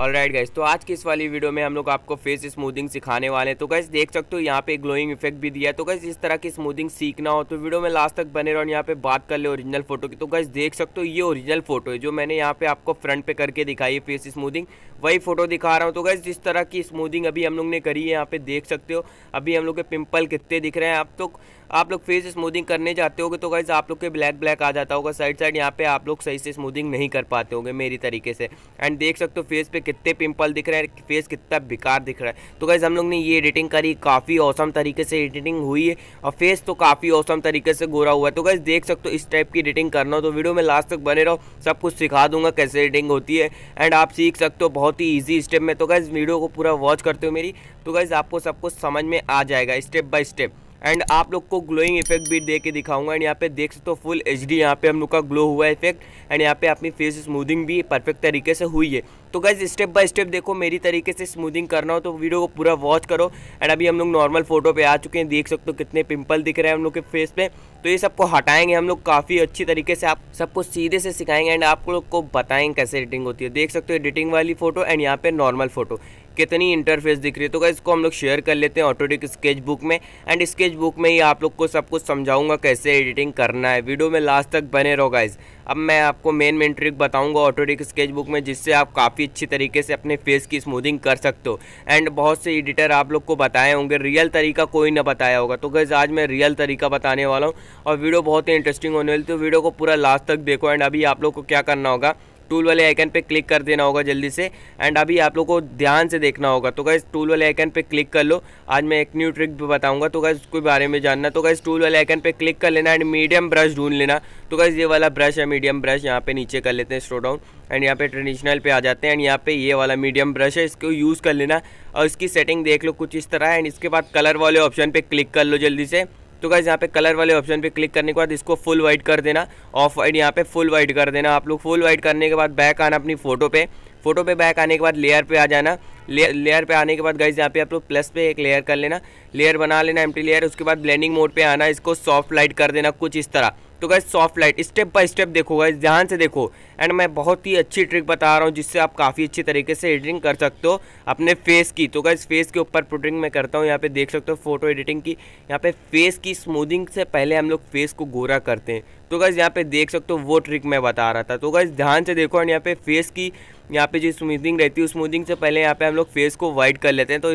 all right gas तो आज की इस वाली वीडियो में हम लोग आपको फेस स्मूदिंग सिखाने वाले हैं तो गैस देख सकते हो यहाँ पे ग्लोइंग इफेक्ट भी दिया है तो गैस इस तरह की स्मूदिंग सीखना हो तो वीडियो में लास्ट तक बने रहो यहाँ पे बात कर ले ओरिजिनल फोटो की तो गैस देख सकते हो ये ओरिजिनल फोटो है जो मैंने यहाँ पे आपको फ्रंट पे करके दिखाई है फेस स्मूदिंग वही फ़ोटो दिखा रहा हूँ तो गैस जिस तरह की स्मूदिंग अभी हम लोग ने करी है यहाँ पे देख सकते हो अभी हम लोग के पिंपल कितने दिख रहे हैं आप तो आप लोग फेस स्मूदिंग करने जाते होगे तो गैस आप लोग के ब्लैक ब्लैक आ जाता होगा साइड साइड यहाँ पे आप लोग सही से स्मूदिंग नहीं कर पाते होंगे मेरी तरीके से एंड देख सकते हो फेस पे कितने पिंपल दिख रहे हैं फेस कितना बेकार दिख रहा है तो गैस हम लोग ने ये एडिटिंग करी काफ़ी औसम तरीके से एडिटिंग हुई है और फेस तो काफ़ी औसम तरीके से गोरा हुआ है तो गैस देख सकते हो इस टाइप की एडिटिंग करना हो तो वीडियो में लास्ट तक बने रहो सब कुछ सिखा दूंगा कैसे एडिटिंग होती है एंड आप सीख सकते हो बहुत बहुत ही ईजी स्टेप में तो गाइज वीडियो को पूरा वॉच करते हो मेरी तो गाइज आपको सब कुछ समझ में आ जाएगा स्टेप बाय स्टेप एंड आप लोग को ग्लोइंग इफेक्ट भी देके दिखाऊंगा एंड यहाँ पे देख सकते हो फुल एच डी यहाँ पे हम लोग का ग्लो हुआ इफेक्ट एंड यहाँ पे अपनी फेस स्मूदिंग भी परफेक्ट तरीके से हुई है तो गाइज स्टेप बाय स्टेप देखो मेरी तरीके से स्मूदिंग करना हो तो वीडियो को पूरा वॉच करो एंड अभी हम लोग नॉर्मल फोटो पे आ चुके हैं देख सकते हो कितने पिंपल दिख रहे हैं हम लोग के फेस पे तो ये सबको हटाएंगे हम लोग काफ़ी अच्छी तरीके से आप सबको सीधे से सिखाएंगे एंड आप लोग को बताएंगे कैसे एडिटिंग होती है देख सकते हो एडिटिंग वाली फोटो एंड यहाँ पे नॉर्मल फोटो कितनी इंटरफेस दिख रही है तो क्या इसको हम लोग शेयर कर लेते हैं ऑटोडिक स्केच बुक में एंड स्केच बुक में ही आप लोग को सब कुछ समझाऊंगा कैसे एडिटिंग करना है वीडियो में लास्ट तक बने रहो गाइज़ अब मैं आपको मेन मेन ट्रिक बताऊंगा ऑटोडिक स्केच बुक में जिससे आप काफ़ी अच्छी तरीके से अपने फेस की स्मूदिंग कर सकते हो एंड बहुत से एडिटर आप लोग को बताए होंगे रियल तरीका कोई ना बताया होगा तो गैज़ आज मैं रियल तरीका बताने वाला हूँ और वीडियो बहुत ही इंटरेस्टिंग होने वाली तो वीडियो को पूरा लास्ट तक देखो एंड अभी आप लोग को क्या करना होगा टूल वाले आइकन पे क्लिक कर देना होगा जल्दी से एंड अभी आप लोगों को ध्यान से देखना होगा तो गाइज टूल वाले आइकन पे क्लिक कर लो आज मैं एक न्यू ट्रिक भी बताऊंगा तो गाइज उसके बारे में जानना तो गाइज टूल वाले आइकन पे क्लिक कर लेना एंड मीडियम ब्रश ढूंढ लेना तो गाइज ये वाला ब्रश है मीडियम ब्रश यहाँ पे नीचे कर लेते हैं स्टो डाउन एंड यहाँ पे ट्रेडिशनल पे आ जाते हैं एंड यहाँ पे ये वाला मीडियम ब्रश है इसको यूज़ कर लेना और इसकी सेटिंग देख लो कुछ इस तरह एंड इसके बाद कलर वाले ऑप्शन पर क्लिक कर लो जल्दी से तो गाइज़ यहाँ पे कलर वाले ऑप्शन पे क्लिक करने के बाद इसको फुल वाइट कर देना ऑफ वाइट यहाँ पे फुल वाइट कर देना आप लोग फुल वाइट करने के बाद बैक आना अपनी फ़ोटो पे फोटो पे बैक आने के बाद लेयर पे आ जाना लेयर पे आने के बाद गाइज यहाँ पे आप लोग प्लस पे एक लेयर कर लेना लेयर बना लेना एम लेयर उसके बाद ब्लैंडिंग मोड पर आना इसको सॉफ्ट लाइट कर देना कुछ इस तरह तो guys soft light step by step देखो गैस ध्यान से देखो एंड मैं बहुत ही अच्छी ट्रिक बता रहा हूँ जिससे आप काफ़ी अच्छी तरीके से एडिटिंग कर सकते हो अपने फेस की तो गैस फेस के ऊपर प्रोटिंग मैं करता हूँ यहाँ पे देख सकते हो फोटो एडिटिंग की यहाँ पे फेस की स्मूदिंग से पहले हम लोग फेस को गोरा करते हैं तो गैस यहाँ पे देख सकते हो वो ट्रिक मैं बता रहा था तो गैस ध्यान से देखो एंड यहाँ पे फेस की यहाँ पे जो स्मूदिंग रहती है स्मूदिंग से पहले यहाँ पे हम लोग फेस को वाइट कर लेते हैं तो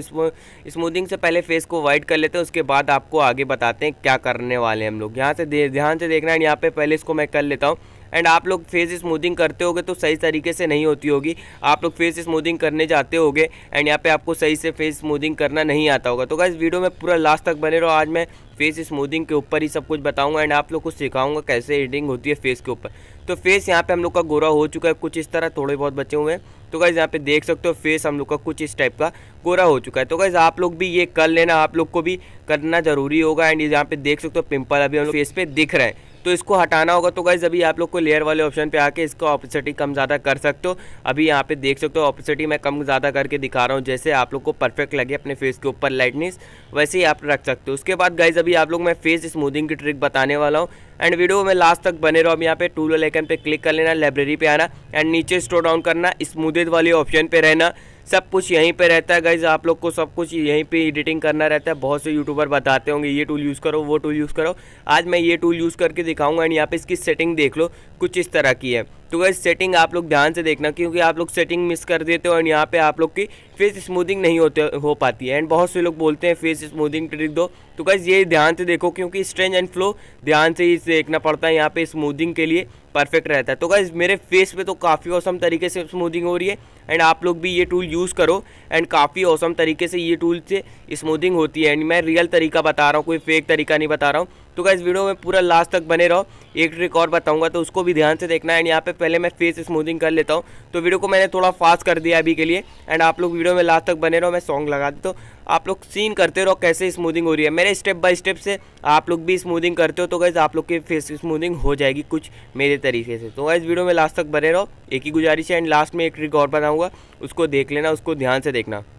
स्मूदिंग से पहले फेस को वाइट कर लेते हैं उसके बाद आपको आगे बताते हैं क्या करने वाले हैं हम लोग यहाँ से ध्यान से देखना है यहाँ पे पहले इसको मैं कर लेता हूँ एंड आप लोग फेस स्मूदिंग करते होगे तो सही तरीके से नहीं होती होगी आप लोग फेस स्मूदिंग करने जाते होगे एंड यहाँ पे आपको सही से फेस स्मूदिंग करना नहीं आता होगा तो इस वीडियो में पूरा लास्ट तक बने रहो आज मैं फेस स्मूदिंग के ऊपर ही सब कुछ बताऊंगा एंड आप लोग को सिखाऊंगा कैसे एडिंग होती है फेस के ऊपर तो फेस यहाँ पे हम लोग का गोरा हो चुका है कुछ इस तरह थोड़े बहुत बचे हुए हैं तो गाइज़ यहाँ पे देख सकते हो फेस हम लोग का कुछ इस टाइप का गोरा हो चुका है तो गाइज़ आप लोग भी ये कर लेना आप लोग को भी करना ज़रूरी होगा एंड यहाँ पे देख सकते हो पिम्पल अभी हम लोग फेस पे दिख रहे हैं तो इसको हटाना होगा तो गाइज़ अभी आप लोग को लेयर वाले ऑप्शन पर आके इसका ऑपोसिटी कम ज़्यादा कर सकते हो अभी यहाँ पे देख सकते हो ऑपोसिटी मैं कम ज़्यादा करके दिखा रहा हूँ जैसे आप लोग को परफेक्ट लगे अपने फेस के ऊपर लाइटनेस वैसे ही आप रख सकते हो उसके बाद गाइज़ अभी आप लोग मैं फेस स्मूदिंग की ट्रिक बताने वाला हूँ एंड वीडियो में लास्ट तक बने रहो अब यहाँ पे टूल वाले आइकन पे क्लिक कर लेना लाइब्रेरी पे आना एंड नीचे स्टोर डाउन करना स्मूदेद वाले ऑप्शन पे रहना सब कुछ यहीं पे रहता है गाइज आप लोग को सब कुछ यहीं पे एडिटिंग करना रहता है बहुत से यूट्यूबर बताते होंगे ये टूल यूज़ करो वो टूल यूज़ करो आज मैं ये टूल यूज़ करके दिखाऊंगा एंड यहाँ पे इसकी सेटिंग देख लो कुछ इस तरह की है तो वह सेटिंग आप लोग ध्यान से देखना क्योंकि आप लोग सेटिंग मिस कर देते हो और यहाँ पे आप लोग की फेस स्मूदिंग नहीं होते हो पाती है एंड बहुत से लोग बोलते हैं फेस स्मूदिंग ट्रिक दो तो गैस ये ध्यान से देखो क्योंकि स्ट्रेंज एंड फ्लो ध्यान से ही देखना पड़ता है यहाँ पे स्मूदिंग के लिए परफेक्ट रहता है तो गैस मेरे फेस पे तो काफ़ी औसम तरीके से स्मूदिंग हो रही है एंड आप लोग भी ये टूल यूज़ करो एंड काफ़ी औसम तरीके से ये टूल से स्मूदिंग होती है एंड मैं रियल तरीका बता रहा हूँ कोई फेक तरीका नहीं बता रहा हूँ तो क्या वीडियो में पूरा लास्ट तक बने रहो एक ट्रिक और बताऊंगा तो उसको भी ध्यान से देखना एंड यहाँ पे पहले मैं फेस स्मूथिंग कर लेता हूँ तो वीडियो को मैंने थोड़ा फास्ट कर दिया अभी के लिए एंड आप लोग वीडियो में लास्ट तक बने रहो मैं सॉन्ग लगा देता हूँ आप लोग सीन करते रहो कैसे स्मूदिंग हो रही है मेरे स्टेप बाय स्टेप से आप लोग भी स्मूदिंग करते हो तो गैस आप लोग की फेस स्मूदिंग हो जाएगी कुछ मेरे तरीके से तो गैस वीडियो में लास्ट तक बने रहो एक ही गुजारिश है एंड लास्ट में एक ट्रिक और बताऊँगा उसको देख लेना उसको ध्यान से देखना